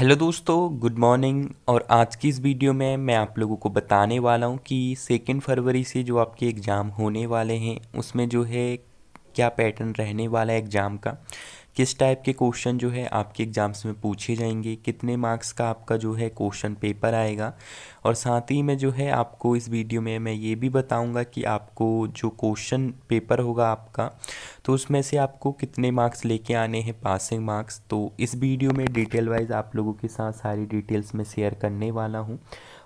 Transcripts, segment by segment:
hello दोस्तों good morning और आज की इस वीडियो में मैं आप लोगों को बताने वाला हूँ कि सेकेंड फरवरी से जो आपके एग्ज़ाम होने वाले हैं उसमें जो है क्या पैटर्न रहने वाला है एग्ज़ाम का किस टाइप के क्वेश्चन जो है आपके एग्ज़ाम्स में पूछे जाएंगे कितने मार्क्स का आपका जो है क्वेश्चन पेपर आएगा और साथ ही में जो है आपको इस वीडियो में मैं ये भी बताऊंगा कि आपको जो क्वेश्चन पेपर होगा आपका तो उसमें से आपको कितने मार्क्स लेके आने हैं पासिंग मार्क्स तो इस वीडियो में डिटेल वाइज आप लोगों के साथ सारी डिटेल्स में शेयर करने वाला हूँ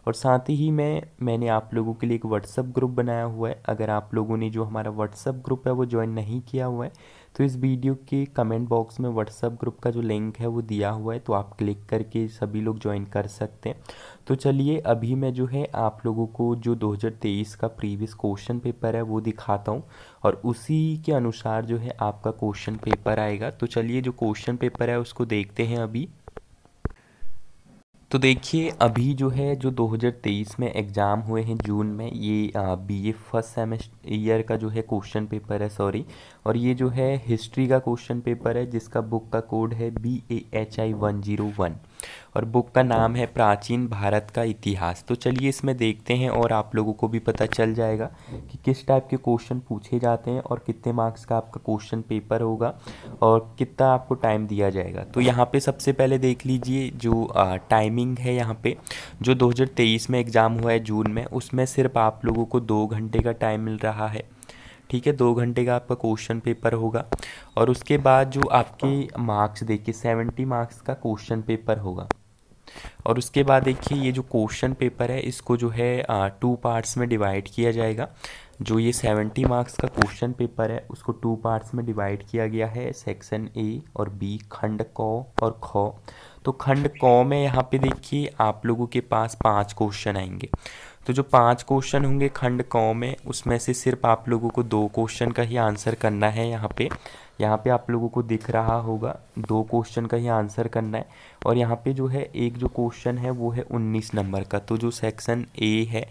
और साथ ही मैं मैंने आप लोगों के लिए एक व्हाट्सअप ग्रुप बनाया हुआ है अगर आप लोगों ने जो हमारा व्हाट्सअप ग्रुप है वो ज्वाइन नहीं किया हुआ है तो इस वीडियो के कमेंट बॉक्स में व्हाट्सअप ग्रुप का जो लिंक है वो दिया हुआ है तो आप क्लिक करके सभी लोग ज्वाइन कर सकते हैं तो चलिए अभी मैं जो है आप लोगों को जो 2023 का प्रीवियस क्वेश्चन पेपर है वो दिखाता हूँ और उसी के अनुसार जो है आपका क्वेश्चन पेपर आएगा तो चलिए जो क्वेश्चन पेपर है उसको देखते हैं अभी तो देखिए अभी जो है जो 2023 में एग्ज़ाम हुए हैं जून में ये B A first semester year का जो है क्वेश्चन पेपर है सॉरी और ये जो है हिस्ट्री का क्वेश्चन पेपर है जिसका बुक का कोड है B A H I one zero one और बुक का नाम है प्राचीन भारत का इतिहास तो चलिए इसमें देखते हैं और आप लोगों को भी पता चल जाएगा कि किस टाइप के क्वेश्चन पूछे जाते हैं और कितने मार्क्स का आपका क्वेश्चन पेपर होगा और कितना आपको टाइम दिया जाएगा तो यहाँ पे सबसे पहले देख लीजिए जो आ, टाइमिंग है यहाँ पे जो 2023 में एग्ज़ाम हुआ है जून में उसमें सिर्फ आप लोगों को दो घंटे का टाइम मिल रहा है ठीक है दो घंटे का आपका क्वेश्चन पेपर होगा और उसके बाद जो आपके मार्क्स देखिए सेवेंटी मार्क्स का क्वेश्चन पेपर होगा और उसके बाद देखिए ये जो क्वेश्चन पेपर है इसको जो है टू पार्ट्स में डिवाइड किया जाएगा जो ये सेवेंटी मार्क्स का क्वेश्चन पेपर है उसको टू पार्ट्स में डिवाइड किया गया है सेक्शन ए और बी खंड कौ और ख तो खंड कौ में यहाँ पे देखिए आप लोगों के पास पांच क्वेश्चन आएंगे तो जो पांच क्वेश्चन होंगे खंड कौ में उसमें से सिर्फ आप लोगों को दो क्वेश्चन का ही आंसर करना है यहाँ पे यहाँ पे आप लोगों को दिख रहा होगा दो क्वेश्चन का ही आंसर करना है और यहाँ पे जो है एक जो क्वेश्चन है वो है उन्नीस नंबर का तो जो सेक्शन ए है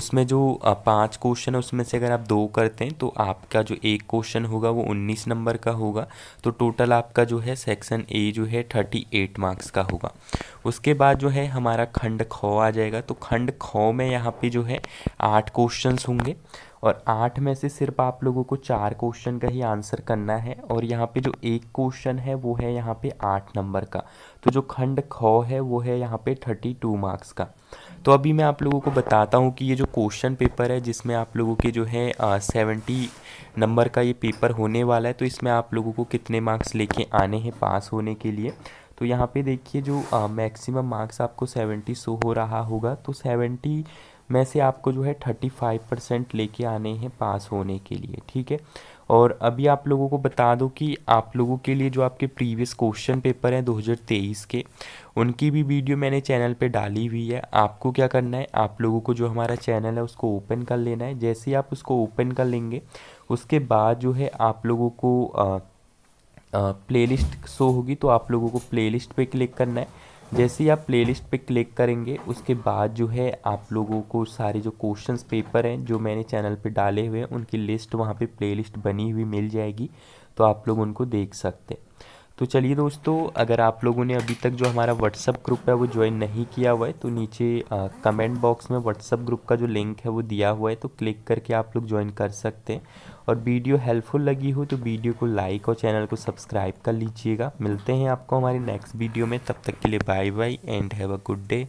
उसमें जो पांच क्वेश्चन है उसमें से अगर आप दो करते हैं तो आपका जो एक क्वेश्चन होगा वो उन्नीस नंबर का होगा तो टोटल आपका जो है सेक्शन ए जो है एट मार्क्स का होगा उसके बाद जो है हमारा खंड खो आ जाएगा तो खंड खो में यहाँ पे जो है आठ क्वेश्चन होंगे और आठ में से सिर्फ आप लोगों को चार क्वेश्चन का ही आंसर करना है और यहाँ पे जो एक क्वेश्चन है वो है यहाँ पे आठ नंबर का तो जो खंड ख है वो है यहाँ पे थर्टी टू मार्क्स का तो अभी मैं आप लोगों को बताता हूँ कि ये जो क्वेश्चन पेपर है जिसमें आप लोगों के जो है सेवेंटी नंबर का ये पेपर होने वाला है तो इसमें आप लोगों को कितने मार्क्स लेके आने हैं पास होने के लिए तो यहाँ पे देखिए जो मैक्सिमम मार्क्स आपको सेवेंटी शो हो रहा होगा तो सेवेंटी में से आपको जो है थर्टी फाइव परसेंट लेके आने हैं पास होने के लिए ठीक है और अभी आप लोगों को बता दो कि आप लोगों के लिए जो आपके प्रीवियस क्वेश्चन पेपर हैं 2023 के उनकी भी वीडियो मैंने चैनल पे डाली हुई है आपको क्या करना है आप लोगों को जो हमारा चैनल है उसको ओपन कर लेना है जैसे ही आप उसको ओपन कर लेंगे उसके बाद जो है आप लोगों को प्लेलिस्ट शो होगी तो आप लोगों को प्लेलिस्ट पे क्लिक करना है जैसे ही आप प्लेलिस्ट पे क्लिक करेंगे उसके बाद जो है आप लोगों को सारे जो क्वेश्चंस पेपर हैं जो मैंने चैनल पे डाले हुए हैं उनकी लिस्ट वहाँ पे प्लेलिस्ट बनी हुई मिल जाएगी तो आप लोग उनको देख सकते हैं तो चलिए दोस्तों अगर आप लोगों ने अभी तक जो हमारा व्हाट्सअप ग्रुप है वो ज्वाइन नहीं किया हुआ है तो नीचे आ, कमेंट बॉक्स में व्हाट्सअप ग्रुप का जो लिंक है वो दिया हुआ है तो क्लिक करके आप लोग ज्वाइन कर सकते हैं और वीडियो हेल्पफुल लगी हो तो वीडियो को लाइक और चैनल को सब्सक्राइब कर लीजिएगा मिलते हैं आपको हमारे नेक्स्ट वीडियो में तब तक के लिए bye bye and have a good day